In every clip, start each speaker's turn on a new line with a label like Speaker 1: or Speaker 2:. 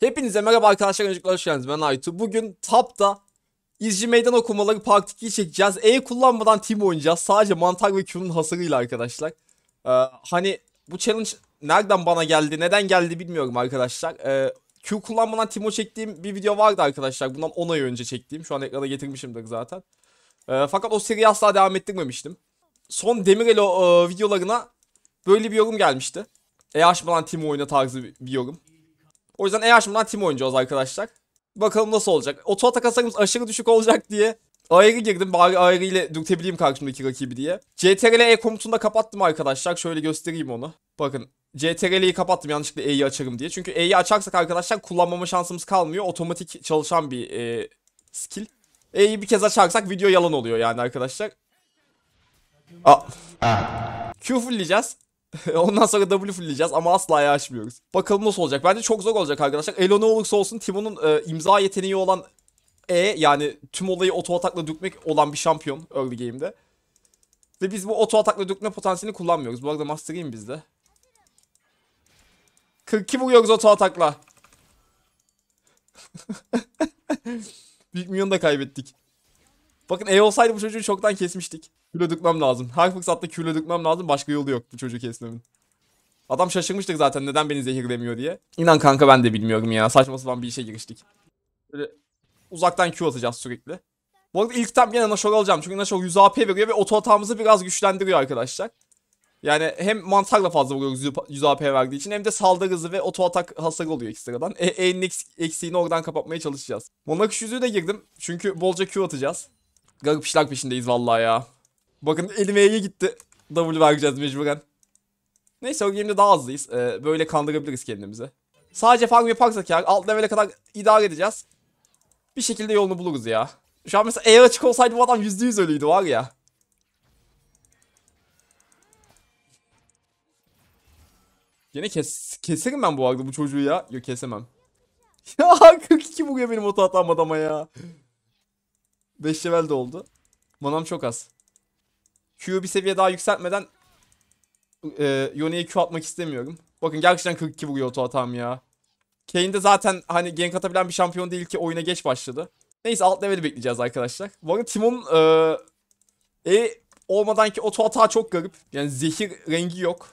Speaker 1: Hepinize merhaba arkadaşlar öncelikle hoş geldiniz ben Aytu. Bugün TAP'ta izci meydan okumaları part 2'yi çekeceğiz. E kullanmadan team oynayacağız. Sadece mantar ve Q'nun hasarıyla arkadaşlar. Ee, hani bu challenge nereden bana geldi neden geldi bilmiyorum arkadaşlar. Ee, Q kullanmadan Timo çektiğim bir video vardı arkadaşlar. Bundan 10 ay önce çektiğim. Şu an ekrana getirmişimdir zaten. Ee, fakat o seriyi asla devam ettirmemiştim. Son Demirelo e, videolarına böyle bir yorum gelmişti. E açmadan Timo oyna tarzı bir yorum. O yüzden eğer şimdiden team oynayacağız arkadaşlar. Bakalım nasıl olacak. Oto atak aşırı düşük olacak diye Ayrı girdim bari ayrı ile dürtebileyim karşımdaki rakibi diye. CTRL E komutunu da kapattım arkadaşlar. Şöyle göstereyim onu. Bakın CTRL'yi kapattım yanlışlıkla E'yi açarım diye. Çünkü E'yi açarsak arkadaşlar kullanmama şansımız kalmıyor. Otomatik çalışan bir e, skill. E'yi bir kez açarsak video yalan oluyor yani arkadaşlar. Aa. Q fullleyeceğiz. Ondan sonra W fullleyeceğiz ama asla yağışmıyoruz. E Bakalım nasıl olacak. Bence çok zor olacak arkadaşlar. Elo ne olursa olsun Timo'nun e, imza yeteneği olan E yani tüm olayı oto atakla dökmek olan bir şampiyon early game'de. Ve biz bu oto atakla dökme potansiyelini kullanmıyoruz. Bu arada Master Game bizde. 42 vuruyoruz oto atakla. Büyük milyonu da kaybettik. Bakın E olsaydı bu çocuğu çoktan kesmiştik. Küle dökmem lazım. Her fırsatta küle dökmem lazım. Başka yolu yok bu çocuğu kesmemin. Adam şaşırmıştık zaten neden beni zehirlemiyor diye. İnan kanka ben de bilmiyorum ya. Saçma sapan bir işe giriştik. Böyle uzaktan Q atacağız sürekli. Bu arada ilk tam yine Nashor alacağım. Çünkü Nashor 100 AP veriyor ve oto hatamızı biraz güçlendiriyor arkadaşlar. Yani hem mantarla fazla vuruyoruz 100 AP verdiği için hem de saldırı hızı ve oto atak hasarı oluyor ekstradan. E, E'nin eks eksiğini oradan kapatmaya çalışacağız. Monarch yüzüğü de girdim. Çünkü bolca Q atacağız. Garip işler peşindeyiz vallahi ya. Bakın elime iyi gitti. W vereceğiz mecburen. Neyse o game'de daha hızlıyız. Ee, böyle kandırabiliriz kendimizi. Sadece farm yaparsak ya alt level'e kadar idare edeceğiz. Bir şekilde yolunu buluruz ya. Şu an mesela eğer açık olsaydı bu adam %100 ölüydü var ya. Yine kes keserim ben bu arada bu çocuğu ya. Yok kesemem. Ya 42 vuruyor benim oto atam adama ya. 5 level de oldu. Manam çok az. Q'yu bir seviye daha yükseltmeden e, Yone'ye Q atmak istemiyorum. Bakın gerçekten 42 vuruyor oto hatam ya. Kane de zaten hani gank atabilen bir şampiyon değil ki oyuna geç başladı. Neyse alt level'i bekleyeceğiz arkadaşlar. Bu arada Timon e, e olmadan ki oto hata çok garip. Yani zehir rengi yok.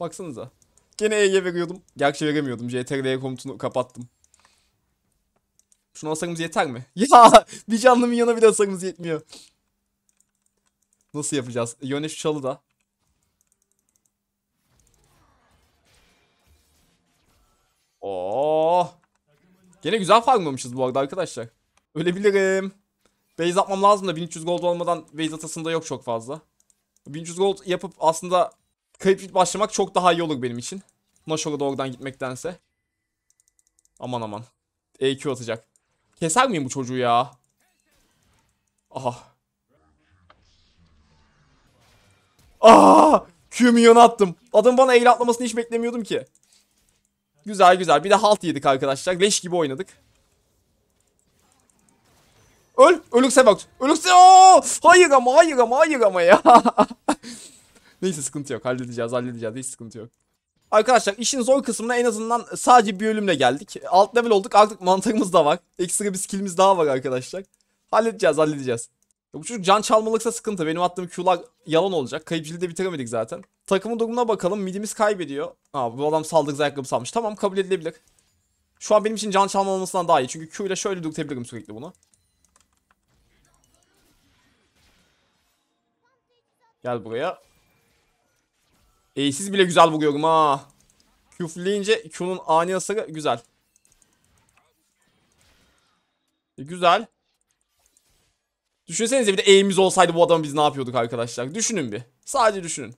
Speaker 1: Baksanıza. Gene E'ye veriyordum. Gerçi veremiyordum. CTRL komutunu kapattım. Şuna hasarımız yeter mi? Ya bir canlı minyona bile hasarımız yetmiyor. Nasıl yapacağız? Yöneş çalı da. Oo. Gene güzel farmlamışız bu arada arkadaşlar. Ölebilirim. Base atmam lazım da 1300 gold olmadan base atasında yok çok fazla. 1300 gold yapıp aslında kayıp başlamak çok daha iyi olur benim için. Noşor'a doğrudan gitmektense. Aman aman. EQ atacak. Keser miyim bu çocuğu ya? Aha. Aa! Q attım. Adam bana el atlamasını hiç beklemiyordum ki. Güzel güzel. Bir de halt yedik arkadaşlar. Leş gibi oynadık. Öl. Ölükse bak. Ölükse. Oo! Hayır ama hayır ama hayır ama ya. Neyse sıkıntı yok. Halledeceğiz halledeceğiz. Hiç sıkıntı yok. Arkadaşlar işin zor kısmına en azından sadece bir ölümle geldik. Alt level olduk artık mantığımız da var. Ekstra bir skillimiz daha var arkadaşlar. Halledeceğiz halledeceğiz bu çocuk can çalmalıksa sıkıntı. Benim attığım Q'lar yalan olacak. Kayıpcili de bitiremedik zaten. Takımın durumuna bakalım. Midimiz kaybediyor. Aa, bu adam saldırı ayakkabı salmış. Tamam kabul edilebilir. Şu an benim için can çalma olmasından daha iyi. Çünkü Q ile şöyle dürtebilirim sürekli bunu. Gel buraya. E'siz bile güzel vuruyorum ha. Q fleyince Q'nun ani hasarı güzel. E, güzel. Düşünsenize bir de eğimiz olsaydı bu adamı biz ne yapıyorduk arkadaşlar. Düşünün bir. Sadece düşünün.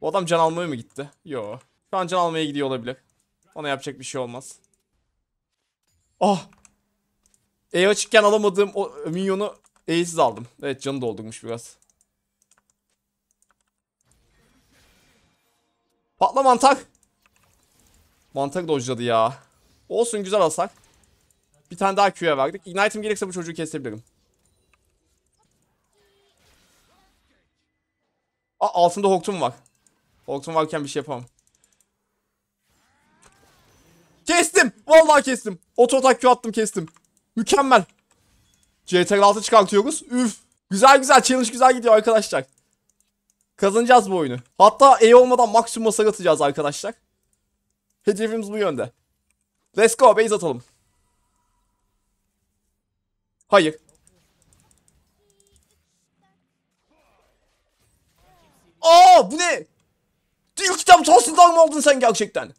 Speaker 1: Bu adam can almaya mı gitti? Yo. Şu an can almaya gidiyor olabilir. Ona yapacak bir şey olmaz. Ah. E açıkken alamadığım o minyonu E'siz aldım. Evet canı doldurmuş biraz. Patla mantak. Mantak dojladı ya. Olsun güzel alsak. Bir tane daha Q'ya verdik. Ignite'im gerekse bu çocuğu kesebilirim. Aa, altında Hogtum var. Hogtum varken bir şey yapamam. Kestim. Vallahi kestim. Oto takip attım kestim. Mükemmel. CTR 6 çıkartıyoruz. Üf. Güzel güzel challenge güzel gidiyor arkadaşlar. Kazanacağız bu oyunu. Hatta E olmadan maksimum hasar atacağız arkadaşlar. Hedefimiz bu yönde. Let's go base atalım. Hayır. Aa bu ne? İlk kitap Tossil'dan mı oldun sen gerçekten?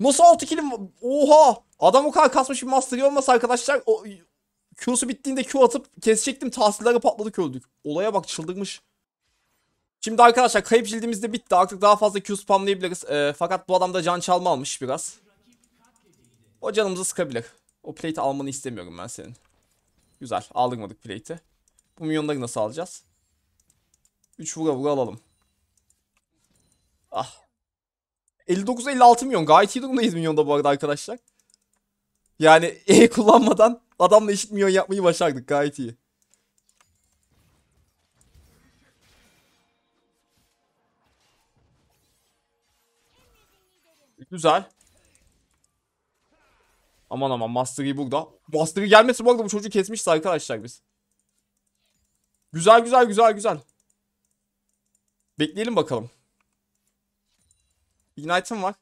Speaker 1: Nasıl altı kilim? Oha! Adam o kadar kasmış bir master olmasa arkadaşlar o Q'su bittiğinde Q atıp kesecektim tahsilleri patladık öldük. Olaya bak çıldırmış. Şimdi arkadaşlar kayıp cildimiz de bitti. Artık daha fazla Q spamlayabiliriz. Ee, fakat bu adam da can çalma almış biraz. O canımızı sıkabilir. O plate almanı istemiyorum ben senin. Güzel. Aldırmadık plate'i. Bu minyonları nasıl alacağız? 3 vura vura alalım. Ah. 59-56 milyon. Gayet iyi durumdayız milyonda bu arada arkadaşlar. Yani E kullanmadan adamla eşit milyon yapmayı başardık. Gayet iyi. Güzel. Aman aman Master'ı burada. Master'ı gelmesi bu arada bu çocuğu kesmişiz arkadaşlar biz. Güzel güzel güzel güzel. Bekleyelim bakalım. Ignite'ım var.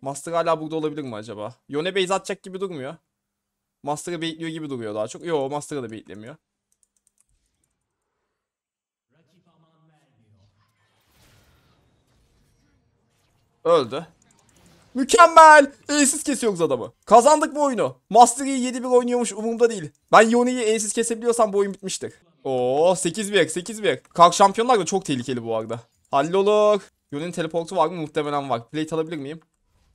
Speaker 1: Master hala burada olabilir mi acaba? Yone base atacak gibi durmuyor. Master'ı bekliyor gibi duruyor daha çok. Yo Master'ı da beklemiyor. Öldü. Mükemmel. E'siz kesiyoruz adamı. Kazandık bu oyunu. Master'ı 7-1 oynuyormuş umurumda değil. Ben Yone'yi E'siz kesebiliyorsam bu oyun bitmiştir. Oo 8 bir 8 bir Kalk şampiyonlar da çok tehlikeli bu arada. Halloluk. Yun'un teleportu var mı? Muhtemelen var. Plate alabilir miyim?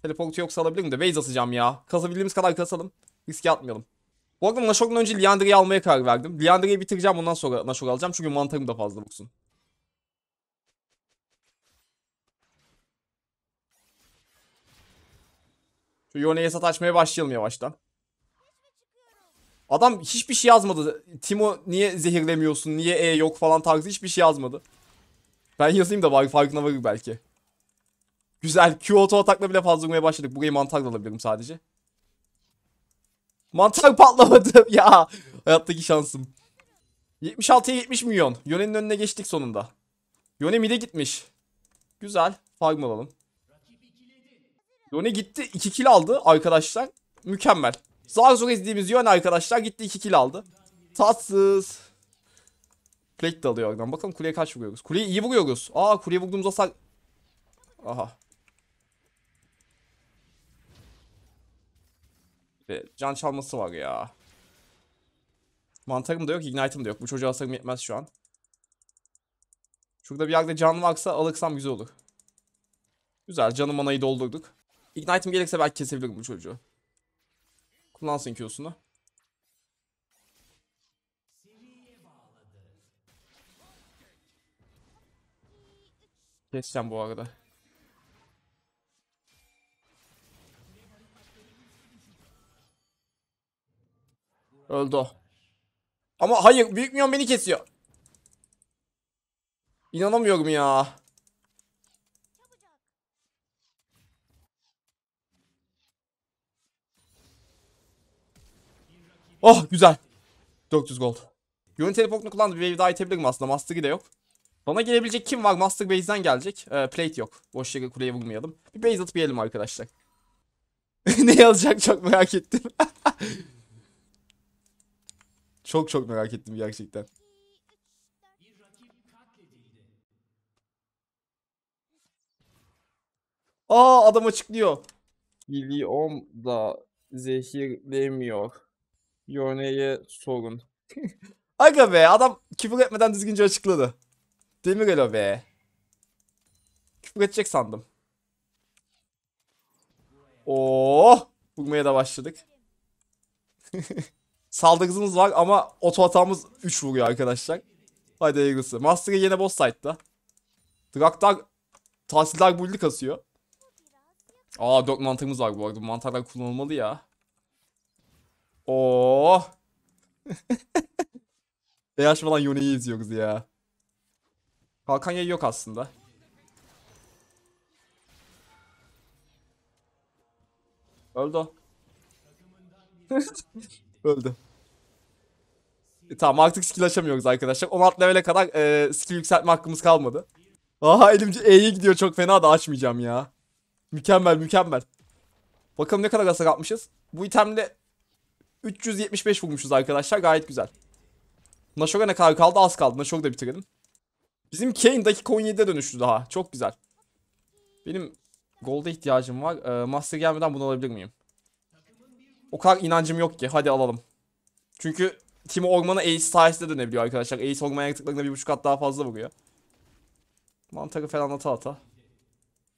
Speaker 1: Teleportu yoksa alabilir miyim de base asacağım ya. Kasabildiğimiz kadar kasalım. Riske atmayalım. Bu arada Nashor'dan önce Liandry'i almaya karar verdim. Liandry'i bitireceğim ondan sonra Nashor alacağım. Çünkü mantarım da fazla boksun. Şu Yone'ye sat açmaya başlayalım yavaştan. Adam hiçbir şey yazmadı. Timo niye zehirlemiyorsun? Niye E yok falan tarzı hiçbir şey yazmadı. Ben yazayım da bari farkına varır belki. Güzel. Q auto atakla bile fazla vurmaya başladık. Burayı mantarla alabilirim sadece. Mantar patlamadı. ya hayattaki şansım. 76'ya 70 milyon. Yone'nin önüne geçtik sonunda. Yone mide gitmiş. Güzel. Farm alalım. Yone gitti. 2 kill aldı arkadaşlar. Mükemmel. Sağa izlediğimiz yön arkadaşlar gitti 2 kill aldı. Tatsız. Plate de alıyor oradan. Bakalım kuleye kaç vuruyoruz. Kuleyi iyi vuruyoruz. Aa kuleye vurduğumuzda sar... Aha. Evet, can çalması var ya. Mantarım da yok, ignite'ım da yok. Bu çocuğa hasarım yetmez şu an. Şurada bir yerde can varsa alırsam güzel olur. Güzel, canım manayı doldurduk. Ignite'ım gelirse belki kesebilirim bu çocuğu. Kullansın Q'sunu. Keseceğim bu arada. Öldü o. Ama hayır büyük minyon beni kesiyor. İnanamıyorum ya. Oh güzel. 400 gold. Yön teleportunu kullandı. Bir wave daha itebilirim aslında. Master'ı da yok. Bana gelebilecek kim var? Master base'den gelecek. Ee, plate yok. Boş yere kuleye vurmayalım. Bir base atıp yiyelim arkadaşlar. ne yazacak çok merak ettim. çok çok merak ettim gerçekten. Aa adam açıklıyor. Biliyorum da zehirlemiyor. Yorne'ye sorun. Aga be adam küfür etmeden düzgünce açıkladı. Demirelo be. Küfür edecek sandım. Oo oh! Vurmaya da başladık. Saldırımız var ama oto hatamız 3 vuruyor arkadaşlar. Haydi hayırlısı. Master'ı yine boss site'da. Draktar tahsildar bully kasıyor. Aa 4 mantığımız var bu arada. mantarlar kullanılmalı ya. Oo. DH falan Yone'yi izliyoruz ya. Kalkan yayı yok aslında. Öldü o. Öldü. E, tamam artık skill açamıyoruz arkadaşlar. 16 level'e kadar e, skill yükseltme hakkımız kalmadı. Aha elimci E'ye gidiyor çok fena da açmayacağım ya. Mükemmel mükemmel. Bakalım ne kadar hasar atmışız. Bu itemle 375 vurmuşuz arkadaşlar. Gayet güzel. Naşoga ne kadar kaldı? Az kaldı. Naşoga da bitirelim. Bizim Kane dakika 17'de dönüştü daha. Çok güzel. Benim golde ihtiyacım var. Ee, master gelmeden bunu alabilir miyim? O kadar inancım yok ki. Hadi alalım. Çünkü Timo Orman'a Ace sayesinde dönebiliyor arkadaşlar. Ace Orman'a yaktıklarında bir buçuk kat daha fazla vuruyor. Mantarı falan ata ata.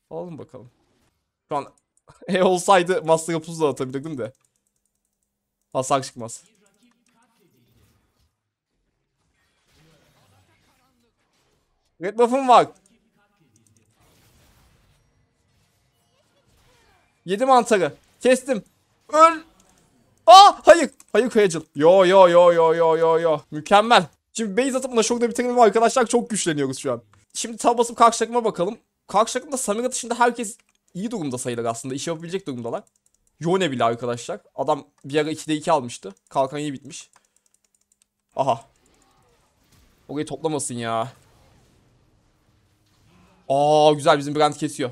Speaker 1: Alalım bakalım. Şu an E olsaydı Master'a puzzle atabilirdim de. Pasak çıkmaz. Red buff'um var. Yedi mantarı. Kestim. Öl. Aa hayır. Hayır Kayacıl. Yo yo yo yo yo yo yo. Mükemmel. Şimdi base atıp Nashor'da bitirelim arkadaşlar. Çok güçleniyoruz şu an. Şimdi tab basıp karşı bakalım. Karşı takımda Samira dışında herkes iyi durumda sayılır aslında. İş yapabilecek durumdalar. Yone bile arkadaşlar. Adam bir ara 2'de 2 almıştı. Kalkan iyi bitmiş. Aha. Orayı toplamasın ya. Aa güzel bizim Brand kesiyor.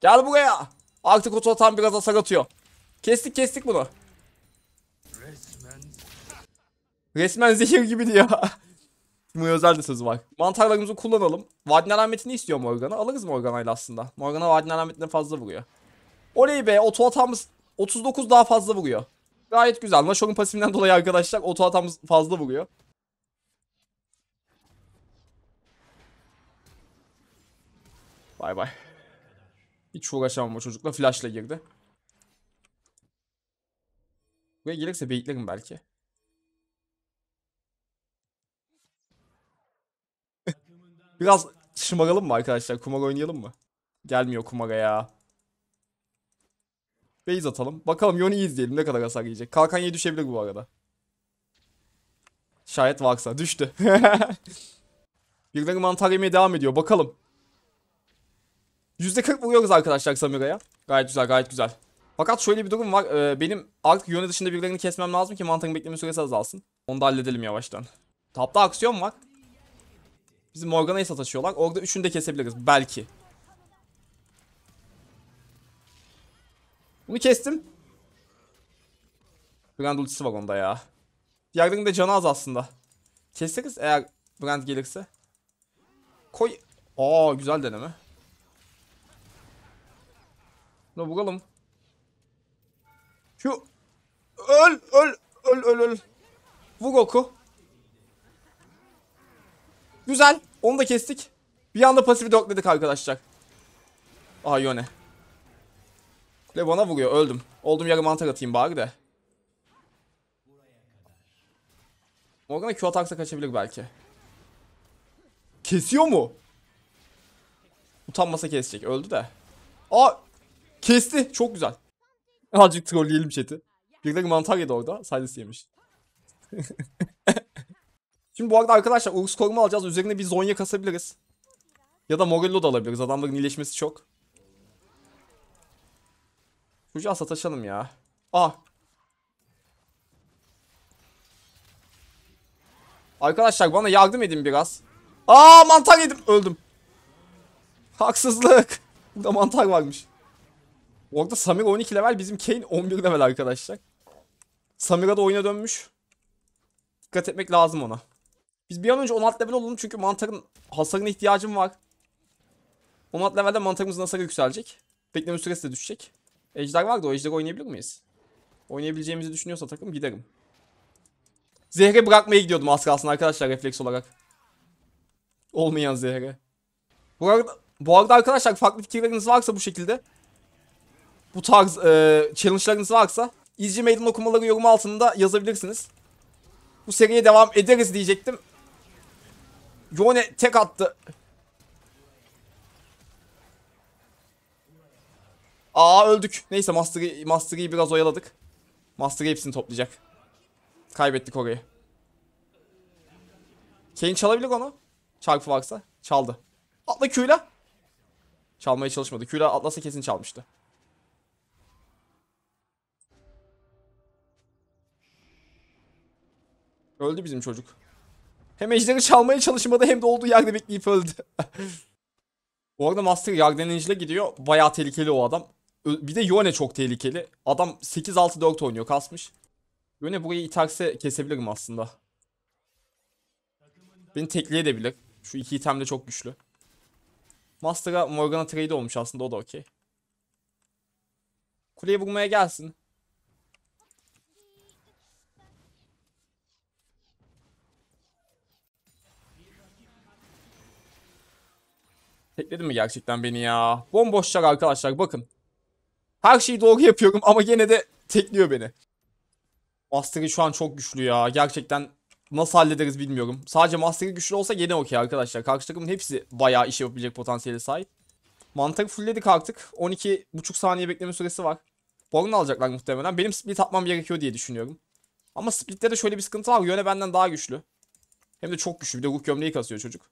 Speaker 1: Gel buraya. Artık o tam biraz hasar atıyor. Kestik kestik bunu. Resmen, Resmen zehir gibi diyor. Bu Özel de söz var. Mantarlarımızı kullanalım. Vadin alametini istiyor Morgan'a. Alırız Morgana'yla aslında. Morgan'a vadin alametine fazla vuruyor. Oley be oto hatamız 39 daha fazla vuruyor. Gayet güzel. Maşok'un pasifinden dolayı arkadaşlar oto hatamız fazla vuruyor. Bay bay. Hiç uğraşamam bu çocukla. Flash'la girdi. Buraya gelirse beyitlerim belki. Biraz şımaralım mı arkadaşlar? Kumar oynayalım mı? Gelmiyor kumara ya. Base atalım. Bakalım Yoni izleyelim ne kadar hasar yiyecek. Kalkan 7 düşebilir bu arada. Şayet varsa. Düştü. Birileri mantar yemeye devam ediyor. Bakalım. %40 vuruyoruz arkadaşlar Samira'ya. Gayet güzel gayet güzel. Fakat şöyle bir durum var. Ee, benim artık yöne dışında birilerini kesmem lazım ki mantarın bekleme süresi azalsın. Onu da halledelim yavaştan. Tapta aksiyon var. Bizim Morgana'yı sataşıyorlar. Orada üçünü de kesebiliriz belki. Bunu kestim. Brand ultisi var onda ya. Diğerlerinin de canı az aslında. Keseriz eğer Brand gelirse. Koy. Aa güzel deneme. Ne vuralım. Şu. Öl öl öl öl öl. Vur goku. Güzel. Onu da kestik. Bir anda pasifi dörtledik arkadaşlar. Aa Yone. Ve bana vuruyor öldüm. Oldum yarım mantar atayım bari de. Morgana Q atarsa kaçabilir belki. Kesiyor mu? Utanmasa kesecek. Öldü de. Aa! Kesti. Çok güzel. Azıcık trolleyelim chat'i. Birileri mantar yedi orada. Silas yemiş. Şimdi bu arada arkadaşlar Urus koruma alacağız. Üzerine bir Zonya kasabiliriz. Ya da Morello da alabiliriz. Adamların iyileşmesi çok. Kucağı sataşalım ya. Ah. Arkadaşlar bana yardım edin biraz. Aa mantar yedim. Öldüm. Haksızlık. Burada mantar varmış. Orada Samir 12 level bizim Kane 11 level arkadaşlar. Samir'a da oyuna dönmüş. Dikkat etmek lazım ona. Biz bir an önce 16 level olalım çünkü mantarın hasarına ihtiyacım var. 16 levelde mantarımızın hasarı yükselecek. Bekleme süresi de düşecek. Ejder da o ejderi oynayabilir miyiz? Oynayabileceğimizi düşünüyorsa takım giderim. Zehre bırakmaya gidiyordum az kalsın arkadaşlar refleks olarak. Olmayan zehre. Bu arada, bu arada arkadaşlar farklı fikirleriniz varsa bu şekilde bu tarz e, challenge'larınız varsa izci meydan okumaları yorum altında yazabilirsiniz. Bu seriye devam ederiz diyecektim. Yone tek attı. Aa öldük. Neyse Master'ı Master biraz oyaladık. Master hepsini toplayacak. Kaybettik orayı. Kane çalabilir onu. Çarpı varsa. Çaldı. Atla Q'yla. Çalmaya çalışmadı. Q'yla atlasa kesin çalmıştı. Öldü bizim çocuk. Hem ejderi çalmaya çalışmadı hem de olduğu yerde bekleyip öldü. Bu arada Master Yarden Angel'a gidiyor. Bayağı tehlikeli o adam. Bir de Yone çok tehlikeli. Adam 8-6-4 oynuyor kasmış. Yone burayı iterse kesebilirim aslında. Beni tekleyebilir. Şu iki item de çok güçlü. Master'a Morgana trade olmuş aslında o da okey. Kuleye vurmaya gelsin. Tekledin mi gerçekten beni ya? Bomboş çar arkadaşlar bakın. Her şeyi doğru yapıyorum ama gene de tekliyor beni. Master'ı şu an çok güçlü ya. Gerçekten nasıl hallederiz bilmiyorum. Sadece Master'ı güçlü olsa gene okey arkadaşlar. Karşı takımın hepsi bayağı iş yapabilecek potansiyeli sahip. Mantarı fullledik artık. 12,5 saniye bekleme süresi var. Born alacaklar muhtemelen. Benim split atmam gerekiyor diye düşünüyorum. Ama splitte de şöyle bir sıkıntı var. Yöne benden daha güçlü. Hem de çok güçlü. Bir de ruh gömleği kasıyor çocuk.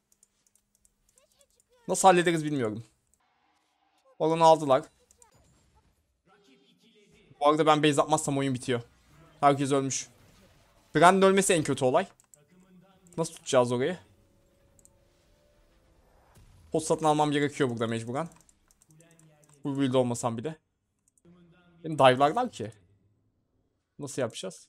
Speaker 1: Nasıl hallederiz bilmiyorum. Balonu aldılar. Bu arada ben base atmazsam oyun bitiyor. Herkes ölmüş. Brand'ın ölmesi en kötü olay. Nasıl tutacağız orayı? Hot satın almam gerekiyor burada mecburen. Bu build olmasam bile. Beni dive'larlar ki. Nasıl yapacağız?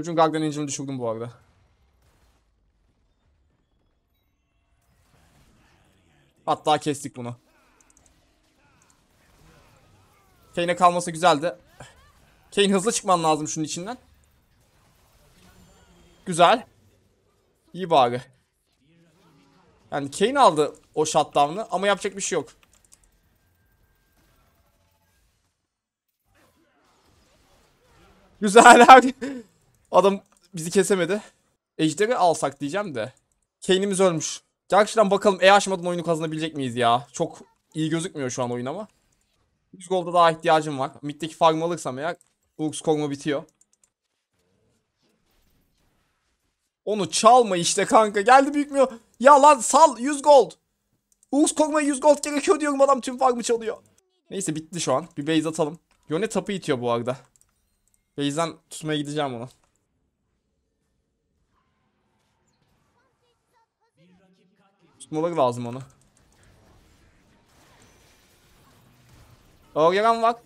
Speaker 1: Çocuğun Gargan Angel'ını düşürdüm bu arada. Hatta kestik bunu. Kane'e kalması güzeldi. Kane hızlı çıkman lazım şunun içinden. Güzel. İyi bari. Yani Kane aldı o shutdown'ı ama yapacak bir şey yok. Güzel abi. Adam bizi kesemedi. Ejderi alsak diyeceğim de. Kane'imiz ölmüş. Gerçekten bakalım E açmadan oyunu kazanabilecek miyiz ya? Çok iyi gözükmüyor şu an oyun ama. 100 golda daha ihtiyacım var. Mid'deki farm alırsam eğer Urx koruma bitiyor. Onu çalma işte kanka. Geldi büyük mü? Ya lan sal 100 gold. Urx koruma 100 gold gerekiyor diyorum adam tüm farmı çalıyor. Neyse bitti şu an. Bir base atalım. Yone tapı itiyor bu arada. Base'den tutmaya gideceğim onu. Tutmaları lazım onu. Orgeran var.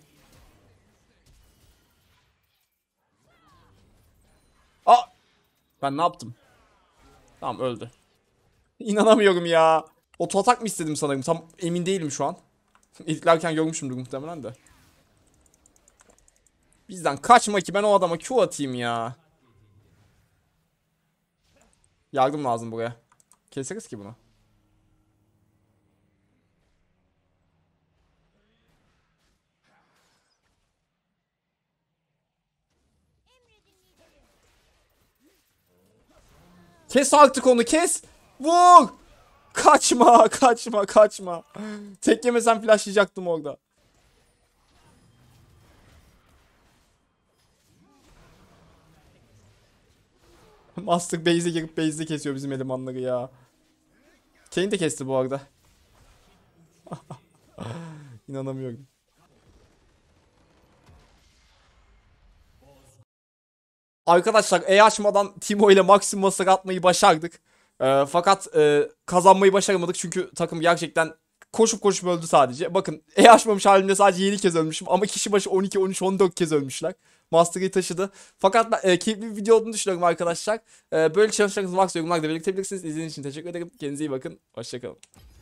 Speaker 1: Aa! Ben ne yaptım? Tamam öldü. İnanamıyorum ya. Oto atak mı istedim sanırım? Tam emin değilim şu an. İlklerken görmüşümdür muhtemelen de. Bizden kaçma ki ben o adama Q atayım ya. Yardım lazım buraya. Keseriz ki bunu. Kes artık onu kes. Vur. Kaçma kaçma kaçma. Tek yemesen flashlayacaktım orada. Master base'e girip base'de kesiyor bizim elemanları ya. Kane de kesti bu arada. İnanamıyorum. Arkadaşlar E açmadan Timo ile maksimum hasar atmayı başardık. E, fakat e, kazanmayı başaramadık çünkü takım gerçekten koşup koşup öldü sadece. Bakın E açmamış halimde sadece 7 kez ölmüşüm ama kişi başı 12, 13, 14 kez ölmüşler. Master'ı taşıdı. Fakat e, keyifli bir video olduğunu düşünüyorum arkadaşlar. E, böyle çalışacağınız varsa yorumlarda belirtebilirsiniz. İzlediğiniz için teşekkür ederim. Kendinize iyi bakın. Hoşçakalın.